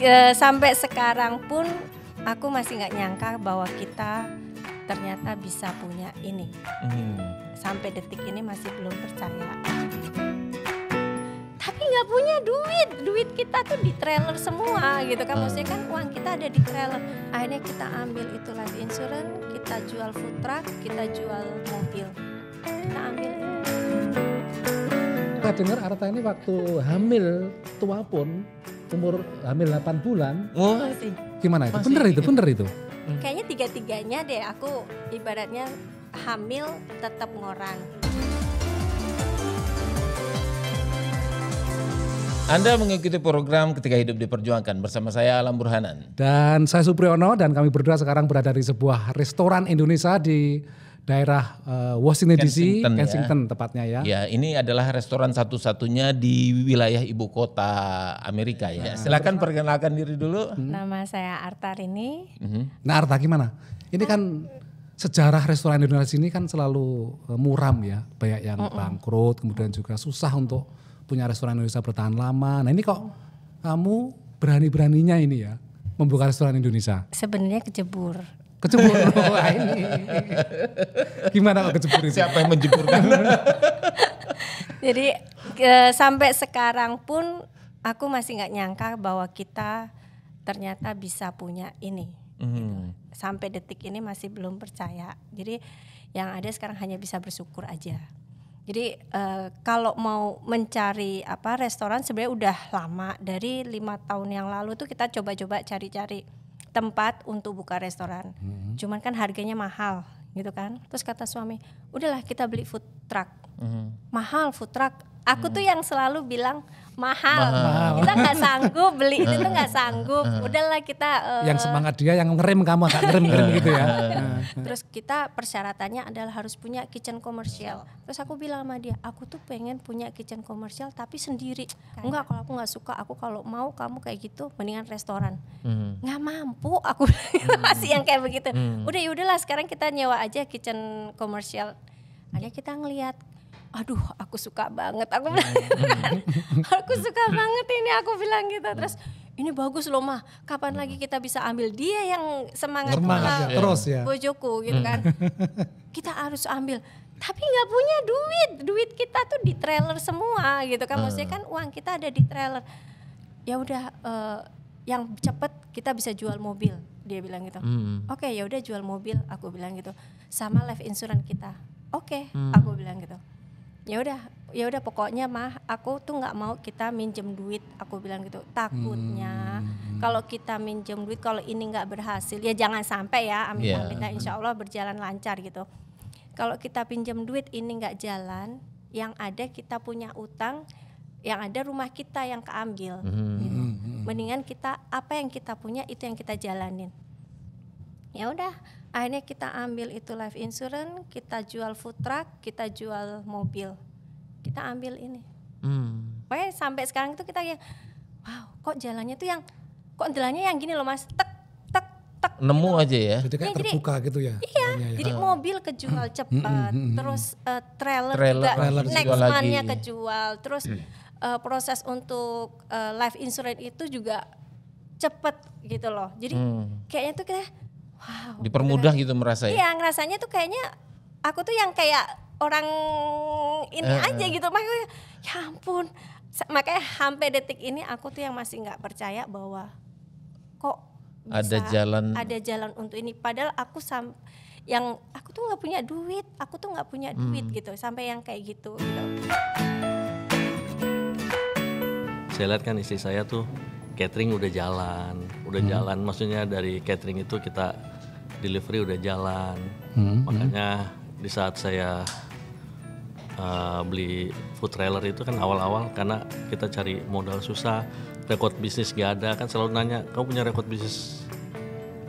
e, sampai sekarang pun aku masih nggak nyangka bahwa kita ternyata bisa punya ini. Hmm. Sampai detik ini masih belum percaya. Tapi nggak punya duit, duit kita tuh di trailer semua gitu kan. Maksudnya kan uang kita ada di trailer. Akhirnya kita ambil itu life insurance, kita jual food truck, kita jual mobil. Kita ambil Kita dengar Arta ini waktu hamil tua pun umur hamil 8 bulan. Oh, sih. Gimana itu? Bener itu, bener itu. Hmm. Kayaknya tiga-tiganya deh aku ibaratnya hamil tetap ngorang. Anda mengikuti program Ketika Hidup Diperjuangkan bersama saya Alam Burhanan. Dan saya Supriyono dan kami berdua sekarang berada di sebuah restoran Indonesia di daerah uh, Washington DC, Kensington, Kensington ya. tepatnya ya. Ya, ini adalah restoran satu-satunya di wilayah ibu kota Amerika ya. ya silakan perkenalkan diri dulu. Hmm. Nama saya Arta Rini. Hmm. Nah, Arta gimana? Ini kan sejarah restoran Indonesia ini kan selalu eh, muram ya, banyak yang mm -mm. bangkrut, kemudian juga susah untuk punya restoran Indonesia bertahan lama. Nah, ini kok kamu berani-beraninya ini ya membuka restoran Indonesia? Sebenarnya kejebur kecebur oh, ini. Iya. Gimana kok kecebur ini? Siapa yang menjeburkan? Jadi e, sampai sekarang pun aku masih nggak nyangka bahwa kita ternyata bisa punya ini. Mm. Sampai detik ini masih belum percaya. Jadi yang ada sekarang hanya bisa bersyukur aja. Jadi e, kalau mau mencari apa restoran sebenarnya udah lama dari lima tahun yang lalu tuh kita coba-coba cari-cari tempat untuk buka restoran. Hmm. Cuman kan harganya mahal gitu kan. Terus kata suami, udahlah kita beli food truck. Hmm. Mahal food truck aku tuh yang selalu bilang mahal, mahal. kita nggak sanggup beli itu tuh nggak sanggup udahlah kita uh, yang semangat dia yang ngerem kamu tak ngerem ngerem gitu ya terus kita persyaratannya adalah harus punya kitchen komersial terus aku bilang sama dia aku tuh pengen punya kitchen komersial tapi sendiri kan. enggak kalau aku nggak suka aku kalau mau kamu kayak gitu mendingan restoran hmm. nggak hmm. mampu aku masih yang kayak begitu hmm. udah ya udahlah sekarang kita nyewa aja kitchen komersial ada kita ngelihat aduh aku suka banget aku bilang iya, iya. aku suka banget ini aku bilang gitu terus ini bagus loh mah kapan lagi kita bisa ambil dia yang semangat ya. terus ya bojoku hmm. gitu kan kita harus ambil tapi nggak punya duit duit kita tuh di trailer semua gitu kan maksudnya hmm. kan uang kita ada di trailer ya udah uh, yang cepet kita bisa jual mobil dia bilang gitu hmm. oke okay, ya udah jual mobil aku bilang gitu sama life insurance kita oke okay, hmm. aku bilang gitu ya udah ya udah pokoknya mah aku tuh nggak mau kita minjem duit aku bilang gitu takutnya hmm. kalau kita minjem duit kalau ini nggak berhasil ya jangan sampai ya amin yeah. amin nah, insya Allah berjalan lancar gitu kalau kita pinjam duit ini nggak jalan yang ada kita punya utang yang ada rumah kita yang keambil hmm. gitu. Hmm, hmm. mendingan kita apa yang kita punya itu yang kita jalanin ya udah akhirnya kita ambil itu life insurance kita jual food truck kita jual mobil kita ambil ini hmm. Pokoknya sampai sekarang itu kita yang wow kok jalannya tuh yang kok jalannya yang gini loh mas tek tek tek nemu gitu. aja ya jadi kayak ya, terbuka jadi, gitu ya iya ya? jadi ah. mobil kejual hmm. cepat hmm, hmm, terus uh, trailer, trailer juga trailer next nya kejual terus uh, proses untuk uh, life insurance itu juga cepet gitu loh jadi hmm. kayaknya tuh kita Wow. Dipermudah gitu merasa ya. Iya, ngerasanya tuh kayaknya aku tuh yang kayak orang ini uh, aja gitu. Makanya ya ampun. Makanya sampai detik ini aku tuh yang masih nggak percaya bahwa kok bisa ada jalan ada jalan untuk ini padahal aku sam yang aku tuh nggak punya duit, aku tuh nggak punya duit hmm. gitu sampai yang kayak gitu gitu. Saya lihat kan istri saya tuh catering udah jalan, udah hmm. jalan maksudnya dari catering itu kita delivery udah jalan hmm. hmm. makanya di saat saya uh, beli food trailer itu kan awal-awal karena kita cari modal susah rekod bisnis gak ada kan selalu nanya kamu punya rekod bisnis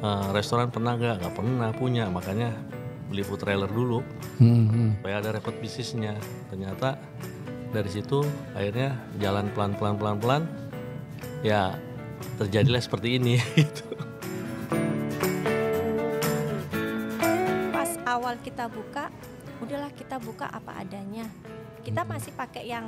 uh, restoran pernah gak gak pernah punya makanya beli food trailer dulu hmm, hmm. supaya ada rekod bisnisnya ternyata dari situ akhirnya jalan pelan-pelan pelan-pelan ya terjadilah seperti ini gitu. Pas awal kita buka, udahlah kita buka apa adanya. Kita hmm. masih pakai yang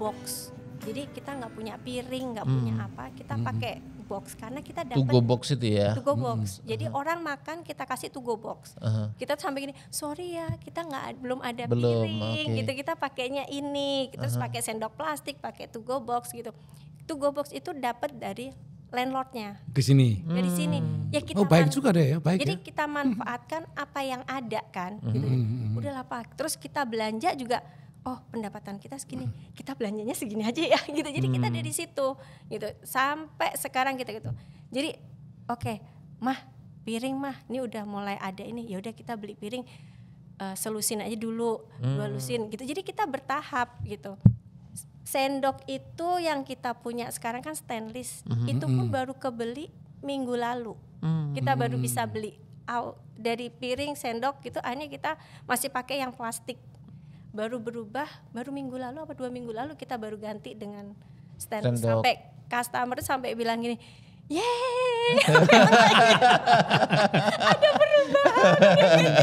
box. Jadi kita nggak punya piring, nggak hmm. punya mm. apa, kita hmm. pakai box karena kita dapat tugo box itu ya. Tugo box. Hmm. Jadi uh orang makan kita kasih tugo box. Uh -huh. Kita sampai gini, sorry ya, kita nggak belum ada belum, piring okay. gitu. Kita pakainya ini, kita uh -huh. pakai sendok plastik, pakai tugo box gitu. Tugo box itu dapat dari landlordnya di sini dari hmm. sini ya kita oh baik juga deh ya baik jadi ya. kita manfaatkan apa yang ada kan udah hmm. gitu ya. hmm. hmm lah pak terus kita belanja juga oh pendapatan kita segini kita belanjanya segini aja ya gitu jadi hmm. kita dari situ gitu sampai sekarang kita gitu jadi oke okay, mah piring mah ini udah mulai ada ini ya udah kita beli piring uh, selusin aja dulu hmm. dua lusin gitu jadi kita bertahap gitu sendok itu yang kita punya sekarang kan stainless mm -hmm. itu pun mhm. baru kebeli minggu lalu mm -hmm. kita baru mhm. bisa beli dari piring sendok gitu akhirnya kita masih pakai yang plastik baru berubah baru minggu lalu apa dua minggu lalu kita baru ganti dengan stainless sendok. sampai customer sampai bilang gini yeay ada perubahan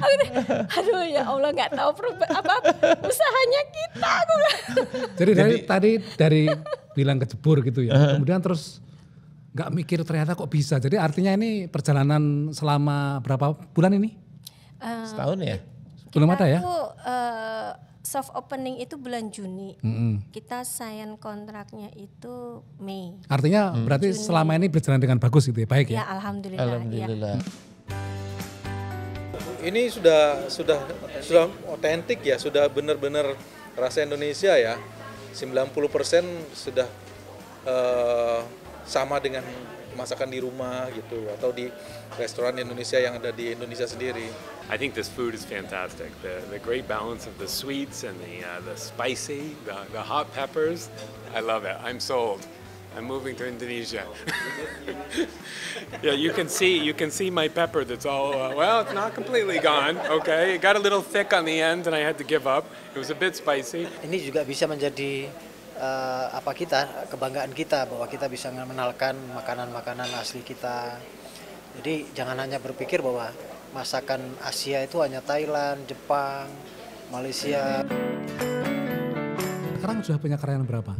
aku aduh ya Allah nggak tahu perubahan apa, apa usahanya kita aku jadi, dari tadi dari bilang kejebur gitu ya uh -huh. kemudian terus nggak mikir ternyata kok bisa jadi artinya ini perjalanan selama berapa bulan ini uh, setahun ya belum ada ya aku, uh, eh, soft opening itu bulan Juni. Mm-hmm. Kita sign kontraknya itu Mei. Artinya mm. berarti Juni. selama ini berjalan dengan bagus gitu ya, baik ya? Ya, alhamdulillah. Ya. Alhamdulillah. Ya. Ini sudah sudah sudah otentik ya, sudah benar-benar rasa Indonesia ya. 90% sudah uh, sama dengan masakan di rumah gitu atau di restoran Indonesia yang ada di Indonesia sendiri. I think this food is fantastic. The the great balance of the sweets and the uh, the spicy, the the hot peppers. I love it. I'm sold. I'm moving to Indonesia. yeah, you can see you can see my pepper that's all uh, well, it's not completely gone, okay? It got a little thick on the end and I had to give up. It was a bit spicy. Ini juga bisa menjadi uh, apa kita kebanggaan kita bahwa kita bisa mengenalkan makanan-makanan asli kita. Jadi jangan hanya berpikir bahwa masakan Asia itu hanya Thailand, Jepang, Malaysia. Sekarang sudah punya karyawan berapa?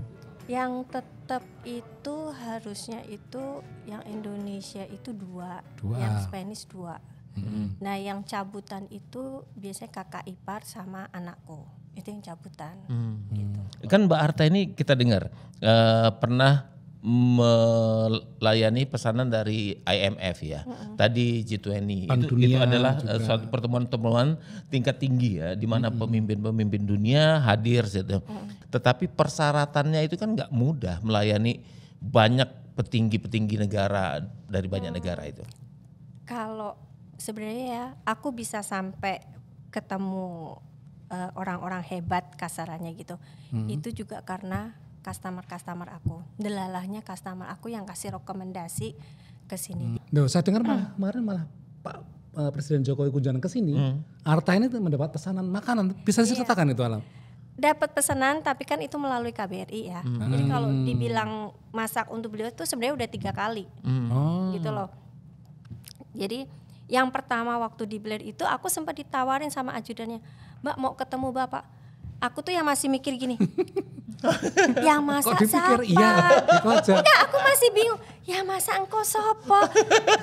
Yang tetap itu harusnya itu yang Indonesia itu dua, dua. yang Spanish dua. Mm -hmm. Nah yang cabutan itu biasanya kakak ipar sama anakku itu yang cabutan hmm. gitu. Kan Mbak Arta ini kita dengar uh, pernah melayani pesanan dari IMF ya. Mm-hmm. Tadi G20 itu, itu adalah eh, juga. suatu pertemuan-pertemuan tingkat tinggi ya di mana mm-hmm. pemimpin-pemimpin dunia hadir gitu. Mm-hmm. Tetapi persyaratannya itu kan nggak mudah melayani banyak petinggi-petinggi negara dari banyak mm-hmm. negara itu. Kalau sebenarnya ya aku bisa sampai ketemu orang eh, orang-orang hebat kasarannya gitu. Hmm. Itu juga karena customer-customer aku. Delalahnya customer aku yang kasih rekomendasi ke sini. Hmm. saya dengar malah kemarin malah Pak uh, Presiden Jokowi kunjungan ke sini, hmm. Arta ini mendapat pesanan makanan. Bisa iya. diceritakan iya. itu Alam? dapat pesanan tapi kan itu melalui KBRI ya. Hmm. Jadi kalau hmm. dibilang masak untuk beliau itu sebenarnya udah tiga kali, hmm. oh. gitu loh. Jadi yang pertama waktu di Blair itu aku sempat ditawarin sama ajudannya, Mbak mau ketemu Bapak. Aku tuh yang masih mikir gini. yang masa Kok dipikir, siapa? Iya, Enggak, aku masih bingung. Ya masa engkau sopo?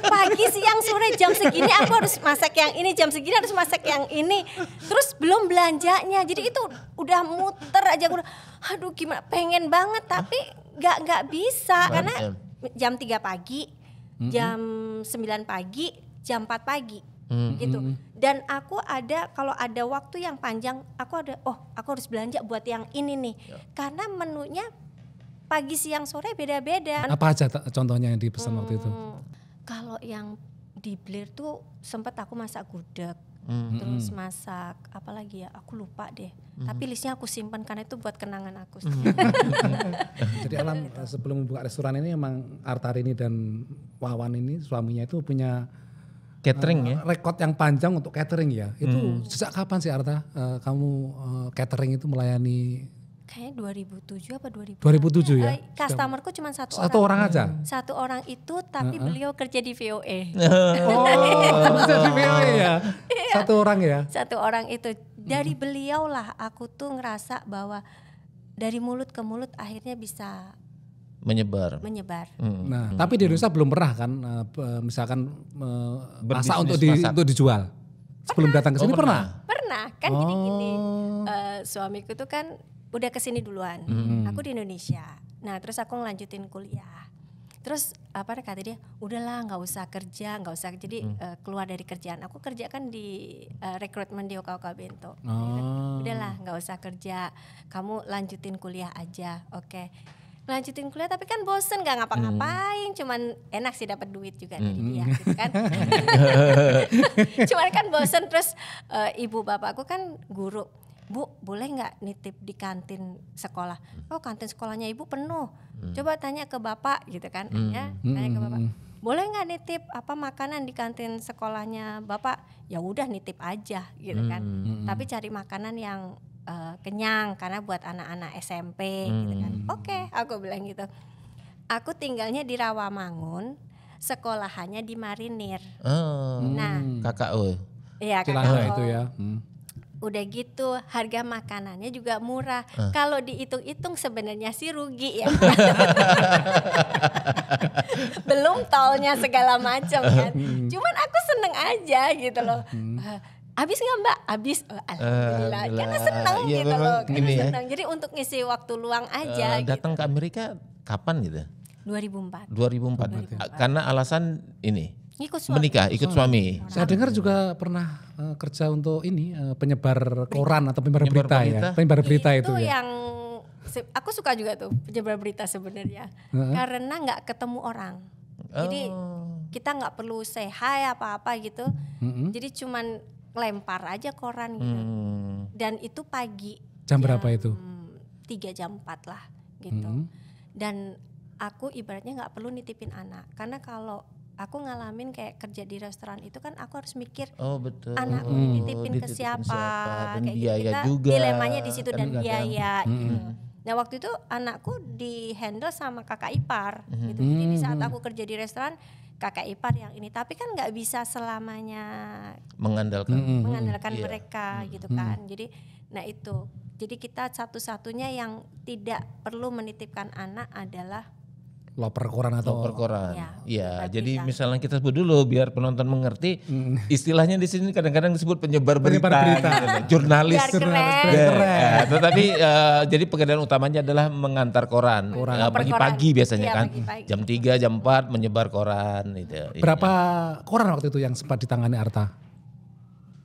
Pagi, siang, sore, jam segini aku harus masak yang ini, jam segini harus masak yang ini. Terus belum belanjanya. Jadi itu udah muter aja udah. Aduh gimana pengen banget tapi gak, nggak bisa karena jam 3 pagi, jam 9 pagi, jam 4 pagi hmm. gitu hmm. dan aku ada kalau ada waktu yang panjang aku ada oh aku harus belanja buat yang ini nih ya. karena menunya pagi siang sore beda-beda apa aja contohnya yang dipesan hmm, waktu itu hmm. kalau yang di Blair tuh sempet aku masak gudeg hmm. terus hmm. masak apa lagi ya aku lupa deh hmm. tapi listnya aku simpan karena itu buat kenangan aku jadi alam gitu. eh, sebelum buka restoran ini emang Artarini dan Wawan ini suaminya itu punya catering uh, ya. Eh, rekod yang panjang untuk catering ya. Itu hmm. sejak kapan sih Arta uh, kamu uh, catering itu melayani kayaknya 2007 apa 2000 2007 ya. Customerku cuma satu, satu orang. orang aja. Hmm. Satu orang itu tapi uh -huh. beliau kerja di VOA. E. oh, di VOA e ya. Iya. Satu orang ya. Satu orang itu dari hmm. beliau lah aku tuh ngerasa bahwa dari mulut ke mulut akhirnya bisa menyebar. Menyebar. Hmm. Nah, hmm. tapi di Indonesia belum pernah kan eh, misalkan merasa eh, masak untuk di, untuk dijual. Sebelum datang ke sini oh, pernah. pernah? Pernah, kan oh. gini-gini. Uh, eh, suamiku tuh kan udah ke sini duluan. Hmm. Aku di Indonesia. Nah, terus aku ngelanjutin kuliah. Terus apa kata dia, udahlah nggak usah kerja, nggak usah jadi hmm. uh, keluar dari kerjaan. Aku kerja kan di uh, rekrutmen di oka Bento. Oh. Udahlah nggak usah kerja, kamu lanjutin kuliah aja, oke. Okay lanjutin kuliah tapi kan bosen gak ngapa-ngapain hmm. cuman enak sih dapat duit juga hmm. dari dia gitu kan cuman kan bosen terus uh, ibu bapakku kan guru bu boleh nggak nitip di kantin sekolah hmm. oh kantin sekolahnya ibu penuh hmm. coba tanya ke bapak gitu kan hmm. ya tanya ke bapak hmm. boleh nggak nitip apa makanan di kantin sekolahnya bapak ya udah nitip aja gitu kan hmm. tapi cari makanan yang uh, kenyang karena buat anak-anak SMP hmm. gitu kan. Hmm. Oke, okay, aku bilang gitu. Aku tinggalnya di Rawamangun, sekolahannya di Marinir. Oh. Hmm. Nah, oh. Iya, oh. itu ya. Hmm udah gitu harga makanannya juga murah. Uh. Kalau dihitung-hitung sebenarnya sih rugi ya. Belum tolnya segala macam kan. Hmm. Cuman aku seneng aja gitu loh. Uh, Habis nggak mbak? Habis, oh, eh, alhamdulillah. Uh, Karena senang iya, gitu loh. Karena ya. Jadi untuk ngisi waktu luang eh, aja. Uh, datang gitu. ke Amerika kapan gitu? 2004. 2004. 2004. Karena alasan ini. Ikut suami. Menikah, ikut suami. suami. Saya dengar juga pernah uh, kerja untuk ini uh, penyebar koran atau penyebar, penyebar berita, ya. berita ya. Penyebar berita itu, itu ya. yang aku suka juga tuh penyebar berita sebenarnya. Uh-huh. Karena nggak ketemu orang. Oh. Jadi kita nggak perlu say hi apa-apa gitu. Uh -huh. Jadi cuman Lempar aja koran gitu. Hmm. Dan itu pagi. Jam, jam berapa itu? Hmm, tiga jam empat lah gitu. Hmm. Dan aku ibaratnya nggak perlu nitipin anak karena kalau aku ngalamin kayak kerja di restoran itu kan aku harus mikir oh betul anak hmm, nitipin, nitipin ke siapa, siapa. Dan kayak gitu. biaya gitu. kita juga dilemanya di situ kan dan biaya gitu. hmm. Nah waktu itu anakku di handle sama kakak ipar hmm. gitu. Jadi saat hmm. aku kerja di restoran kakak ipar yang ini tapi kan nggak bisa selamanya mengandalkan mm -hmm. mengandalkan yeah. mereka mm -hmm. gitu kan mm-hmm. jadi nah itu jadi kita satu-satunya yang tidak perlu menitipkan anak adalah loper koran atau loper koran. Ya, ya jadi kita. misalnya kita sebut dulu biar penonton mengerti hmm. istilahnya di sini kadang-kadang disebut penyebar, penyebar berita, jurnalis. Gitu kan. jurnalis. Biar jurnalis keren. Keren. Keren. Ya, tetapi uh, jadi pekerjaan utamanya adalah mengantar koran eh, pagi-pagi uh, pagi biasanya ya, kan. Iya, pagi -pagi. Jam 3, jam 4 menyebar koran itu. Iya. Berapa ya. koran waktu itu yang sempat ditangani Arta?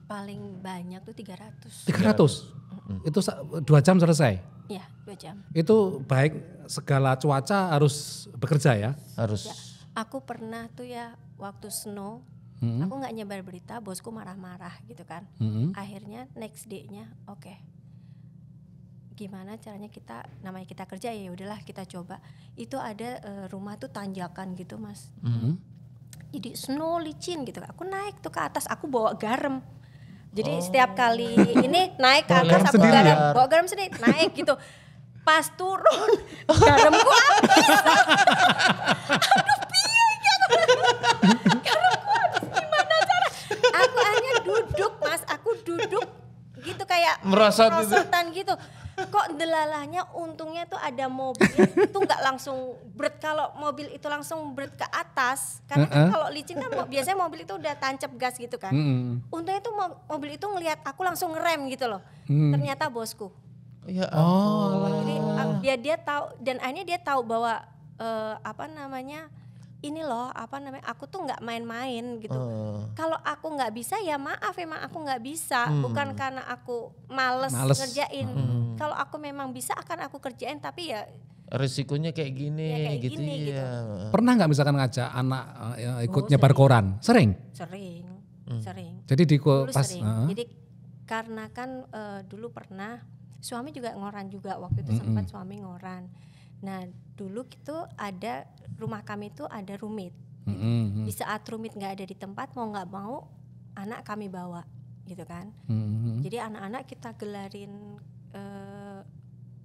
Paling banyak tuh 300. 300. 300. Hmm. Itu dua jam selesai. Iya, dua jam. Itu baik segala cuaca harus bekerja ya. Harus. Ya, aku pernah tuh ya waktu snow, hmm. aku nggak nyebar berita, bosku marah-marah gitu kan. Hmm. Akhirnya next day-nya, oke. Okay. Gimana caranya kita namanya kita kerja ya udahlah kita coba. Itu ada uh, rumah tuh tanjakan gitu, Mas. Hmm. Jadi snow licin gitu. Aku naik tuh ke atas, aku bawa garam. Jadi oh. setiap kali ini naik ke atas aku garam, bawa garam sendiri, naik gitu. Pas turun garamku habis. Aduh piye aku. garamku habis gimana cara? Aku hanya duduk Mas, aku duduk gitu kayak merasa gitu kok delalahnya untungnya tuh ada mobil itu nggak langsung berat kalau mobil itu langsung berat ke atas karena uh -uh. kan kalau licin kan biasanya mobil itu udah tancap gas gitu kan mm. untungnya tuh mobil itu ngelihat aku langsung ngerem gitu loh mm. ternyata bosku ya oh. jadi dia ah, dia tahu dan akhirnya dia tahu bahwa uh, apa namanya ini loh apa namanya aku tuh nggak main-main gitu uh. kalau aku nggak bisa ya maaf emang aku nggak bisa hmm. bukan karena aku males, males. ngerjain hmm. kalau aku memang bisa akan aku kerjain tapi ya risikonya kayak gini ya, kayak gitu, gini, ya. gitu pernah nggak misalkan ngajak anak uh, ikut oh, nyebar koran sering sering hmm. sering jadi di dulu pas sering. Uh. jadi karena kan uh, dulu pernah suami juga ngoran juga waktu itu -hmm. hmm. sempat suami ngoran Nah dulu itu ada rumah kami itu ada rumit. Mm-hmm, mm-hmm. Di saat rumit nggak ada di tempat mau nggak mau anak kami bawa gitu kan. Mm-hmm. Jadi anak-anak kita gelarin eh,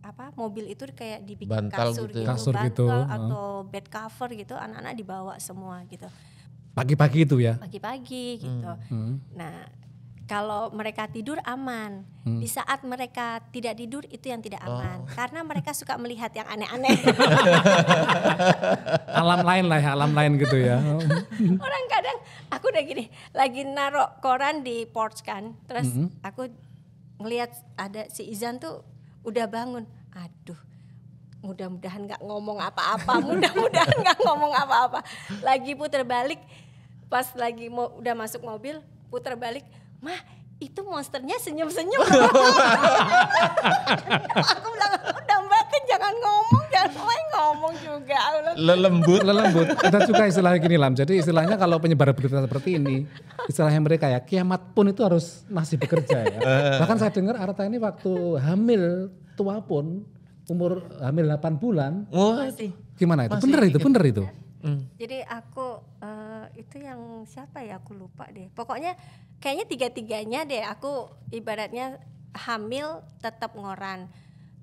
apa mobil itu kayak dibikin bantal kasur gitu, ya? gitu Kasur bantal gitu. atau bed cover gitu anak-anak dibawa semua gitu. Pagi-pagi itu ya? Pagi-pagi gitu. Mm-hmm. Nah kalau mereka tidur aman. Hmm. Di saat mereka tidak tidur itu yang tidak oh. aman oh. karena mereka suka melihat yang aneh-aneh. alam lain lah ya, alam lain gitu ya. Orang kadang aku udah gini, lagi narok koran di porch kan. Terus -hmm. aku ngelihat ada si Izan tuh udah bangun. Aduh, mudah-mudahan nggak ngomong apa-apa, mudah-mudahan nggak ngomong apa-apa. Lagi puter balik pas lagi mau udah masuk mobil, puter balik mah itu monsternya senyum-senyum aku bilang udah mbak kan jangan ngomong jangan main ngomong juga lelembut lelembut kita suka istilah gini lam jadi istilahnya kalau penyebar berita seperti ini istilahnya mereka ya kiamat pun itu harus masih bekerja ya eh. bahkan saya dengar Arta ini waktu hamil tua pun umur hamil 8 bulan oh, gimana itu bener itu bener itu Mm. Jadi aku uh, itu yang siapa ya aku lupa deh. Pokoknya kayaknya tiga-tiganya deh aku ibaratnya hamil tetap ngoran.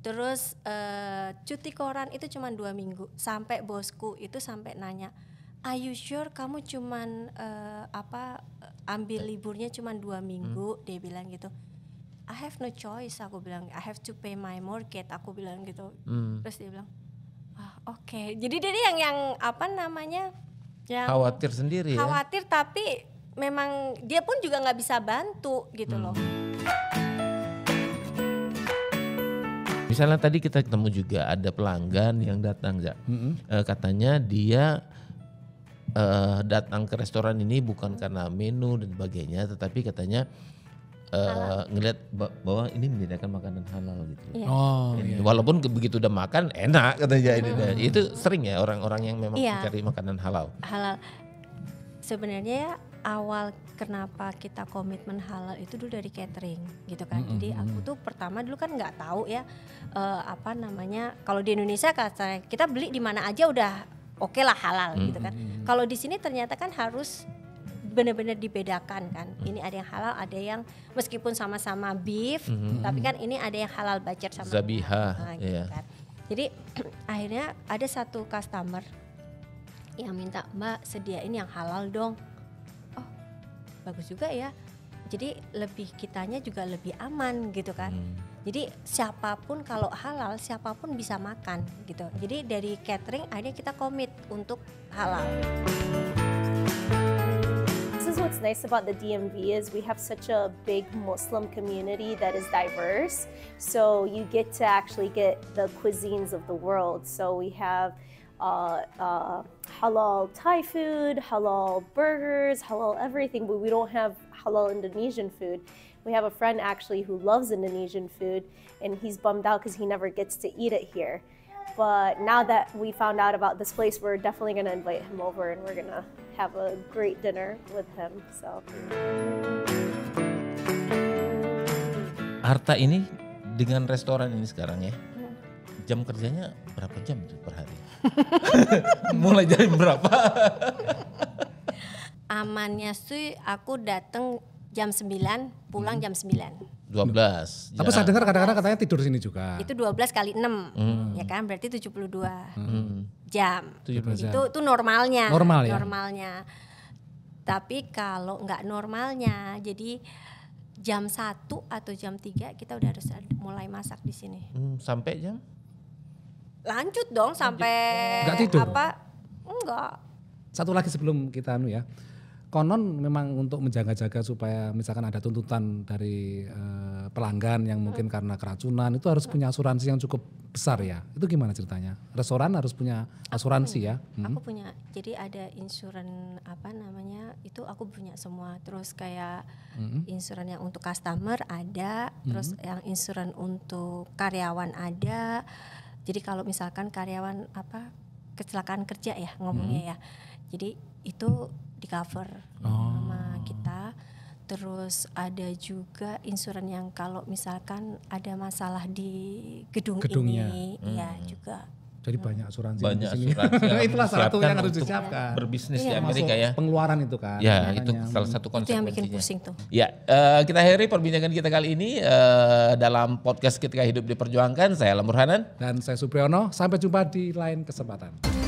Terus uh, cuti koran itu cuma dua minggu. Sampai bosku itu sampai nanya, Are you sure kamu cuma uh, eh, apa ambil liburnya cuma dua hmm. minggu? Hmm. Dia bilang gitu. I have no choice. Aku bilang I have to pay my mortgage. Aku bilang gitu. Hmm. Terus dia bilang Oke, jadi dia yang yang apa namanya? Yang khawatir sendiri. Ya? Khawatir ya? tapi memang dia pun juga nggak bisa bantu gitu hmm. loh. Misalnya tadi kita ketemu juga ada pelanggan yang datang ya, -hmm. e, katanya dia e, datang ke restoran ini bukan karena menu dan sebagainya, tetapi katanya uh, ngelihat bahwa ini menyediakan makanan halal gitu. Yeah. Iya. Oh, iya. Walaupun begitu udah makan enak katanya ini. Hmm. Nah, itu sering ya orang-orang yang memang yeah. mencari makanan halal. Halal. Sebenarnya ya awal kenapa kita komitmen halal itu dulu dari catering gitu kan. Mm -hmm. Jadi hmm, aku hmm. tuh pertama dulu kan nggak tahu ya uh, apa namanya kalau di Indonesia kata kita beli di mana aja udah oke okay lah halal -hmm. gitu kan. Hmm, kalau di sini ternyata kan harus benar-benar dibedakan kan. Ini ada yang halal, ada yang meskipun sama-sama beef, hmm tapi kan ini ada yang halal budget sama zabiha. Nah, gitu iya. kan. Jadi akhirnya ada satu customer yang minta Mbak sediain yang halal dong. Oh bagus juga ya. Jadi lebih kitanya juga lebih aman gitu kan. Mm. Jadi siapapun kalau halal siapapun bisa makan gitu. Jadi dari catering akhirnya kita komit untuk halal. what's nice about the DMV is we have such a big Muslim community that is diverse. So you get to actually get the cuisines of the world. So we have uh, uh, halal Thai food, halal burgers, halal everything, but we don't have halal Indonesian food. We have a friend actually who loves Indonesian food and he's bummed out because he never gets to eat it here. But now that we found out about this place, we're definitely going to invite him over and we're going to have a great dinner with him. So. Harta ini dengan restoran ini sekarang ya. Hmm. Jam kerjanya berapa jam tuh per hari? Mulai dari berapa? Amannya sih aku datang jam 9, pulang hmm. jam 9. 12. Tapi ya. saya dengar kadang-kadang katanya tidur sini juga. Itu dua belas kali enam, Hmm. Ya kan? Berarti 72 hmm. jam. 72 jam. Itu itu normalnya. Normal ya. Normalnya. Tapi kalau nggak normalnya, jadi jam satu atau jam tiga kita udah harus mulai masak di sini. Hmm, sampai jam? Lanjut dong sampai Lanjut. Oh. Enggak tidur. apa? Enggak. Satu lagi sebelum kita anu ya konon memang untuk menjaga-jaga supaya misalkan ada tuntutan dari uh, pelanggan yang mungkin hmm. karena keracunan itu harus hmm. punya asuransi yang cukup besar ya. Itu gimana ceritanya? Restoran harus punya asuransi aku punya, ya? Hmm. Aku punya. Jadi ada insuran apa namanya? Itu aku punya semua. Terus kayak hmm. insuran yang untuk customer ada, hmm. terus yang insuran untuk karyawan ada. Jadi kalau misalkan karyawan apa kecelakaan kerja ya ngomongnya hmm. ya. Jadi itu di cover oh. sama kita terus ada juga insuran yang kalau misalkan ada masalah di gedung Gedungnya. ini iya hmm. ya juga jadi banyak asuransi banyak asuransi asuransi itulah salah satu yang harus disiapkan berbisnis ya, di iya. Amerika ya pengeluaran itu kan ya itu salah satu konsep yang bikin pusing tuh ya uh, kita akhiri perbincangan kita kali ini uh, dalam podcast ketika hidup diperjuangkan saya Lamurhanan dan saya Supriyono sampai jumpa di lain kesempatan